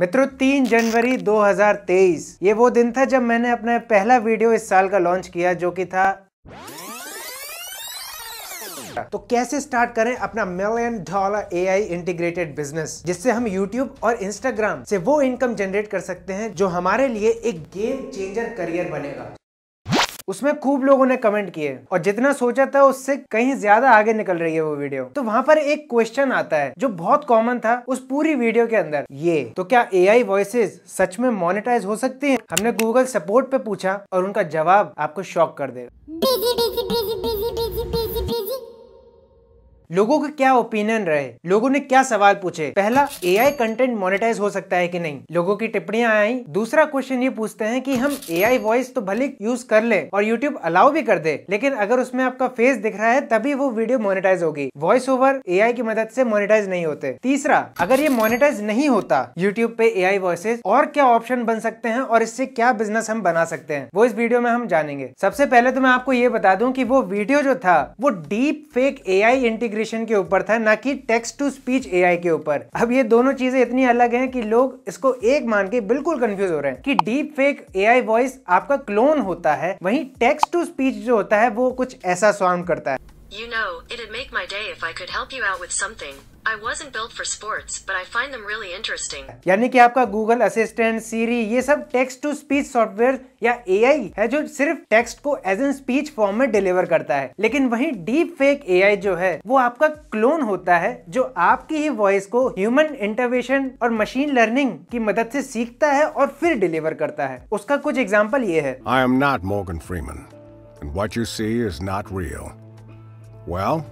मित्रों तीन जनवरी 2023 ये वो दिन था जब मैंने अपना पहला वीडियो इस साल का लॉन्च किया जो कि था तो कैसे स्टार्ट करें अपना million dollar AI integrated business जिससे हम यूट्यूब और इंस्टाग्राम से वो इनकम जनरेट कर सकते हैं जो हमारे लिए एक गेम चेंजर करियर बनेगा उसमें खूब लोगों ने कमेंट किए और जितना सोचा था उससे कहीं ज्यादा आगे निकल रही है वो वीडियो तो वहाँ पर एक क्वेश्चन आता है जो बहुत कॉमन था उस पूरी वीडियो के अंदर ये तो क्या ए आई वॉइस सच में मोनिटाइज हो सकती है हमने गूगल सपोर्ट पे पूछा और उनका जवाब आपको शॉक कर देगा लोगों के क्या ओपिनियन रहे लोगों ने क्या सवाल पूछे पहला एआई कंटेंट मोनेटाइज हो सकता है कि नहीं लोगों की टिप्पणियां आई दूसरा क्वेश्चन ये पूछते हैं कि हम एआई वॉइस तो भले यूज कर ले और यूट्यूब अलाउ भी कर दे लेकिन अगर उसमें आपका फेस दिख रहा है तभी वो वीडियो मोनिटाइज होगी वॉइस ओवर ए की मदद से मोनिटाइज नहीं होते तीसरा अगर ये मोनिटाइज नहीं होता यूट्यूब पे आई वॉइसेस और क्या ऑप्शन बन सकते हैं और इससे क्या बिजनेस हम बना सकते हैं वो इस वीडियो में हम जानेंगे सबसे पहले तो मैं आपको ये बता दूं कि वो वीडियो जो था वो deep fake AI integrate integration के ऊपर था ना कि टेक्स्ट टू स्पीच एआई के ऊपर अब ये दोनों चीजें इतनी अलग हैं कि लोग इसको एक मान के बिल्कुल कंफ्यूज हो रहे हैं कि डीप फेक एआई वॉइस आपका क्लोन होता है वहीं टेक्स्ट टू स्पीच जो होता है वो कुछ ऐसा सॉन्ग करता है You know, it'd make my day if I could help you out with something. I wasn't built for sports, but I find them really interesting. यानी कि आपका Google असिस्टेंट सीरी ये सब टेक्स्ट टू स्पीच सॉफ्टवेयर या AI है जो सिर्फ text को एज एन स्पीच फॉर्म में डिलीवर करता है लेकिन वही डीप फेक AI जो है वो आपका क्लोन होता है जो आपकी ही वॉइस को ह्यूमन इंटरवेशन और मशीन लर्निंग की मदद से सीखता है और फिर डिलीवर करता है उसका कुछ एग्जाम्पल ये है I am not Morgan Freeman And what you see is not real. Well,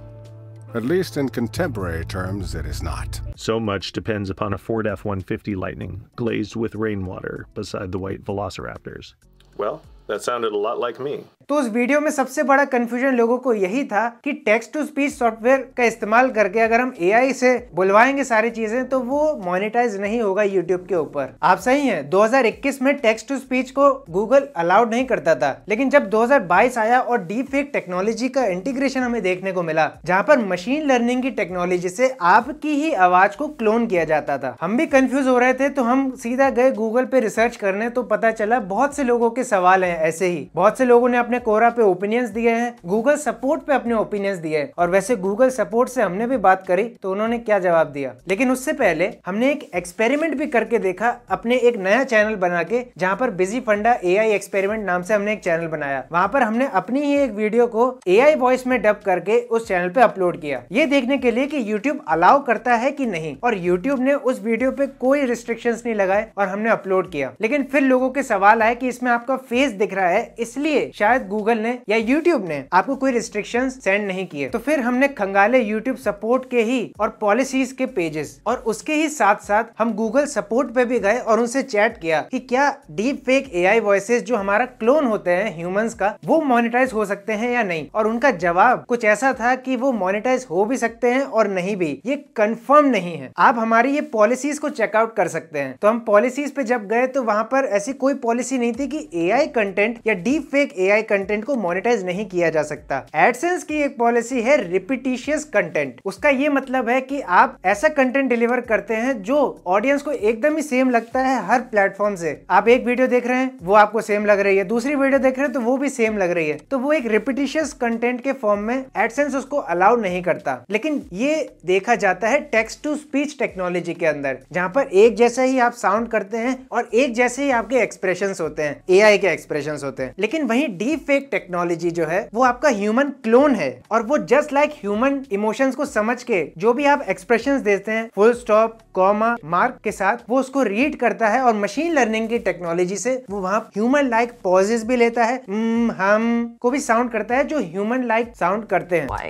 at least in contemporary terms, it is not. So much depends upon a Ford F 150 Lightning glazed with rainwater beside the white Velociraptors. Well, That sounded a lot like me. तो उस video में सबसे बड़ा confusion लोगों को यही था कि टेक्स्ट टू स्पीच सॉफ्टवेयर का इस्तेमाल करके अगर हम एआई से बुलवाएंगे सारी चीजें तो वो मोनेटाइज नहीं होगा यूट्यूब के ऊपर आप सही हैं 2021 में टेक्स्ट टू स्पीच को गूगल अलाउड नहीं करता था लेकिन जब 2022 आया और डीप फेक टेक्नोलॉजी का इंटीग्रेशन हमें देखने को मिला जहाँ पर मशीन लर्निंग की टेक्नोलॉजी से आपकी ही आवाज को क्लोन किया जाता था हम भी कंफ्यूज हो रहे थे तो हम सीधा गए गूगल पे रिसर्च करने तो पता चला बहुत से लोगों के सवाल है ऐसे ही बहुत से लोगों ने अपने कोहरा पे ओपिनियंस दिए हैं गूगल सपोर्ट पे अपने ओपिनियंस दिए और वैसे गूगल सपोर्ट से हमने भी बात करी तो उन्होंने क्या जवाब दिया लेकिन उससे पहले हमने एक एक्सपेरिमेंट भी करके देखा अपने एक नया चैनल बना के जहाँ पर बिजी फंडा ए एक्सपेरिमेंट नाम से हमने एक चैनल बनाया वहाँ पर हमने अपनी ही एक वीडियो को ए वॉइस में डब करके उस चैनल पे अपलोड किया ये देखने के लिए की यूट्यूब अलाउ करता है की नहीं और यूट्यूब ने उस वीडियो पे कोई रिस्ट्रिक्शन नहीं लगाए और हमने अपलोड किया लेकिन फिर लोगों के सवाल आए कि इसमें आपका फेस दिख दिख रहा है इसलिए शायद गूगल ने या यूट्यूब ने आपको कोई रिस्ट्रिक्शन सेंड नहीं किए तो फिर हमने खंगाले यूट्यूब सपोर्ट के ही और पॉलिसीज के पेजेस और उसके ही साथ साथ हम गूगल सपोर्ट पे भी गए और उनसे चैट किया कि क्या डीप फेक एआई वॉइसेस जो हमारा क्लोन होते हैं ह्यूमन का वो मोनिटाइज हो सकते हैं या नहीं और उनका जवाब कुछ ऐसा था कि वो मोनिटाइज हो भी सकते हैं और नहीं भी ये कंफर्म नहीं है आप हमारी ये पॉलिसीज को चेकआउट कर सकते हैं तो हम पॉलिसीज पे जब गए तो वहाँ पर ऐसी कोई पॉलिसी नहीं थी कि एआई कंटेंट कंटेंट या डीप फेक एआई कंटेंट को मोनिटाइज नहीं किया जा सकता एडसेंस की एक पॉलिसी है रिपीटिशियस कंटेंट उसका ये मतलब है कि आप ऐसा कंटेंट डिलीवर करते हैं जो ऑडियंस को एकदम ही सेम लगता है हर प्लेटफॉर्म से आप एक वीडियो देख रहे हैं वो आपको सेम लग रही है दूसरी वीडियो देख रहे हैं तो वो भी सेम लग रही है तो वो एक रिपीटिशियस कंटेंट के फॉर्म में एडसेंस उसको अलाउ नहीं करता लेकिन ये देखा जाता है टेक्स्ट टू स्पीच टेक्नोलॉजी के अंदर जहाँ पर एक जैसे ही आप साउंड करते हैं और एक जैसे ही आपके एक्सप्रेशन होते हैं ए के एक्सप्रेशन एक्सप्रेशन होते हैं लेकिन वही डीप फेक टेक्नोलॉजी जो है वो आपका ह्यूमन क्लोन है और वो जस्ट लाइक ह्यूमन इमोशंस को समझ के जो भी आप एक्सप्रेशन देते हैं फुल स्टॉप कॉमा मार्क के साथ वो उसको रीड करता है और मशीन लर्निंग की टेक्नोलॉजी से वो वहाँ ह्यूमन लाइक पॉजेस भी लेता है mm, हम को भी साउंड करता है जो ह्यूमन लाइक साउंड करते हैं Why?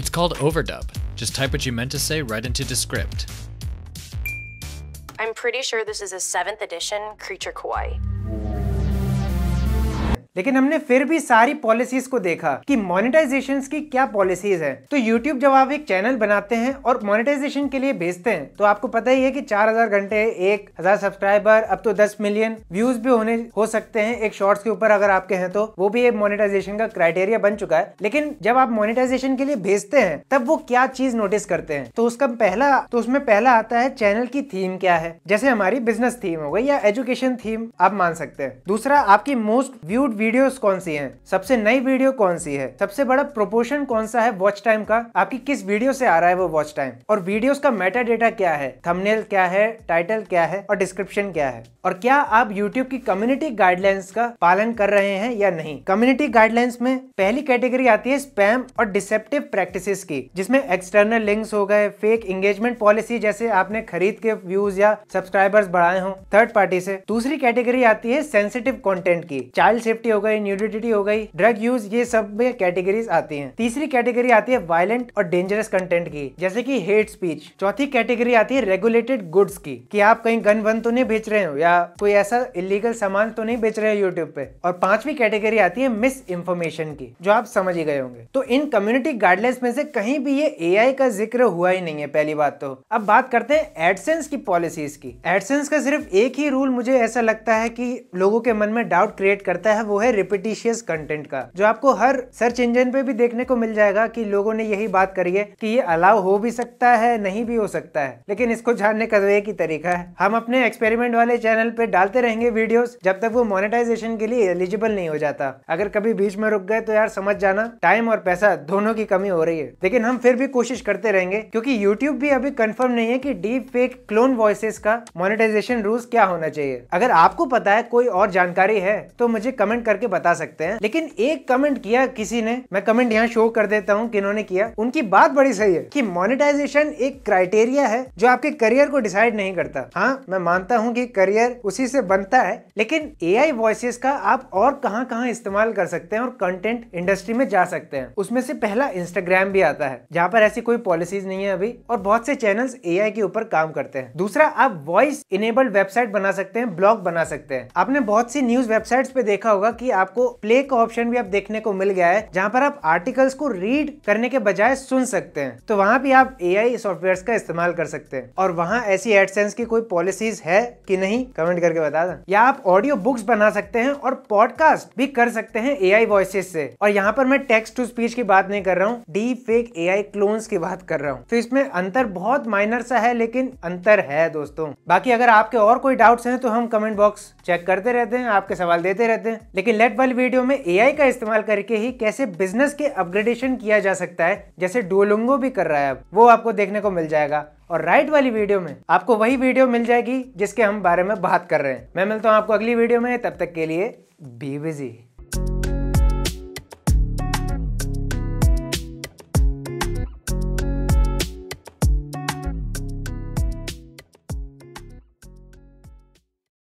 It's called overdub. Just type what you meant to say right into the script. I'm pretty sure this is a 7th edition Creature Kawaii. लेकिन हमने फिर भी सारी पॉलिसीज को देखा कि मोनिटाइजेशन की क्या पॉलिसीज है तो यूट्यूब जब आप एक चैनल बनाते हैं और मोनिटाइजेशन के लिए भेजते हैं तो आपको पता ही है कि 4000 घंटे एक हजार सब्सक्राइबर अब तो 10 मिलियन व्यूज भी होने हो सकते हैं एक शॉर्ट्स के ऊपर अगर आपके हैं तो वो भी एक मोनिटाइजेशन का क्राइटेरिया बन चुका है लेकिन जब आप मोनिटाइजेशन के लिए भेजते हैं तब वो क्या चीज नोटिस करते हैं तो उसका पहला तो उसमें पहला आता है चैनल की थीम क्या है जैसे हमारी बिजनेस थीम हो गई या एजुकेशन थीम आप मान सकते हैं दूसरा आपकी मोस्ट व्यूड वीडियोस कौन सी हैं सबसे नई वीडियो कौन सी है सबसे बड़ा प्रोपोर्शन कौन सा है वॉच टाइम का आपकी किस वीडियो से आ रहा है वो वॉच टाइम और वीडियोस का मेटा डेटा क्या है थंबनेल क्या है टाइटल क्या है और डिस्क्रिप्शन क्या है और क्या आप यूट्यूब की कम्युनिटी गाइडलाइंस का पालन कर रहे हैं या नहीं कम्युनिटी गाइडलाइंस में पहली कैटेगरी आती है स्पैम और डिसेप्टिव प्रैक्टिसेस की जिसमें एक्सटर्नल लिंक्स हो गए फेक एंगेजमेंट पॉलिसी जैसे आपने खरीद के व्यूज या सब्सक्राइबर्स बढ़ाए हों थर्ड पार्टी से दूसरी कैटेगरी आती है सेंसिटिव कंटेंट की चाइल्ड सेफ्टी हो गई न्यूडिटी हो गई ड्रग यूज ये सब में कैटेगरीज आती हैं। तीसरी कैटेगरी आती है वायलेंट और डेंजरस कंटेंट की जैसे कि हेट स्पीच चौथी कैटेगरी आती है रेगुलेटेड गुड्स की कि आप कहीं गन वन तो नहीं बेच रहे हो या कोई ऐसा इलीगल सामान तो नहीं बेच रहे हो यूट्यूब पे और पांचवी कैटेगरी आती है मिस इन्फॉर्मेशन की जो आप समझ ही गए होंगे तो इन कम्युनिटी गाइडलाइंस में से कहीं भी ये ए का जिक्र हुआ ही नहीं है पहली बात तो अब बात करते हैं एडसेंस की पॉलिसीज की एडसेंस का सिर्फ एक ही रूल मुझे ऐसा लगता है कि लोगों के मन में डाउट क्रिएट करता है वो है रिपीटिशियस कंटेंट का जो आपको हर सर्च इंजन पे भी देखने को मिल जाएगा कि लोगों ने यही बात करी है कि ये अलाउ हो भी सकता है नहीं भी हो सकता है लेकिन इसको जानने का तो एक ही तरीका है हम अपने एक्सपेरिमेंट वाले चैनल पे डालते रहेंगे वीडियो जब तक वो मोनिटाइजेशन के लिए एलिजिबल नहीं हो जाता अगर कभी बीच में रुक गए तो यार समझ जाना टाइम और पैसा दोनों की कमी हो रही है लेकिन हम फिर भी कोशिश करते रहेंगे क्योंकि यूट्यूब भी अभी कंफर्म नहीं है की डीप फेक क्लोन वॉइस का मोनिटाइजेशन रूल क्या होना चाहिए अगर आपको पता है कोई और जानकारी है तो मुझे कमेंट कर करके बता सकते हैं लेकिन एक कमेंट किया किसी ने मैं कमेंट यहाँ शो कर देता हूँ किन्होंने किया उनकी बात बड़ी सही है कि मोनेटाइजेशन एक क्राइटेरिया है जो आपके करियर को डिसाइड नहीं करता हाँ मैं मानता हूँ कि करियर उसी से बनता है लेकिन ए आई वॉइसेस का आप और कहाँ कहाँ इस्तेमाल कर सकते हैं और कंटेंट इंडस्ट्री में जा सकते हैं उसमें से पहला इंस्टाग्राम भी आता है जहाँ पर ऐसी कोई पॉलिसीज नहीं है अभी और बहुत से चैनल्स ए के ऊपर काम करते हैं दूसरा आप वॉइस इनेबल्ड वेबसाइट बना सकते हैं ब्लॉग बना सकते हैं आपने बहुत सी न्यूज वेबसाइट पे देखा होगा कि आपको प्ले का ऑप्शन भी आप देखने को मिल गया है जहाँ पर आप आर्टिकल्स को रीड करने के बजाय सुन सकते हैं तो वहाँ भी आप ए सॉफ्टवेयर का इस्तेमाल कर सकते हैं और वहाँ ऐसी एडसेंस की कोई पॉलिसीज है की नहीं कमेंट करके बता दें या आप ऑडियो बुक्स बना सकते हैं और पॉडकास्ट भी कर सकते हैं ए आई वॉइस से और यहाँ पर मैं टेक्स्ट टू स्पीच की बात नहीं कर रहा हूँ deep fake A I clones की बात कर रहा हूँ तो इसमें अंतर बहुत माइनर सा है लेकिन अंतर है दोस्तों बाकी अगर आपके और कोई डाउट्स हैं तो हम कमेंट बॉक्स चेक करते रहते हैं आपके सवाल देते रहते हैं लेकिन कि लेट वाली वीडियो में एआई का इस्तेमाल करके ही कैसे बिजनेस के अपग्रेडेशन किया जा सकता है जैसे डोलोंगो भी कर रहा है वो आपको देखने को मिल जाएगा और राइट वाली वीडियो में आपको वही वीडियो मिल जाएगी जिसके हम बारे में बात कर रहे हैं मैं मिलता हूँ आपको अगली वीडियो में तब तक के लिए बी बिजी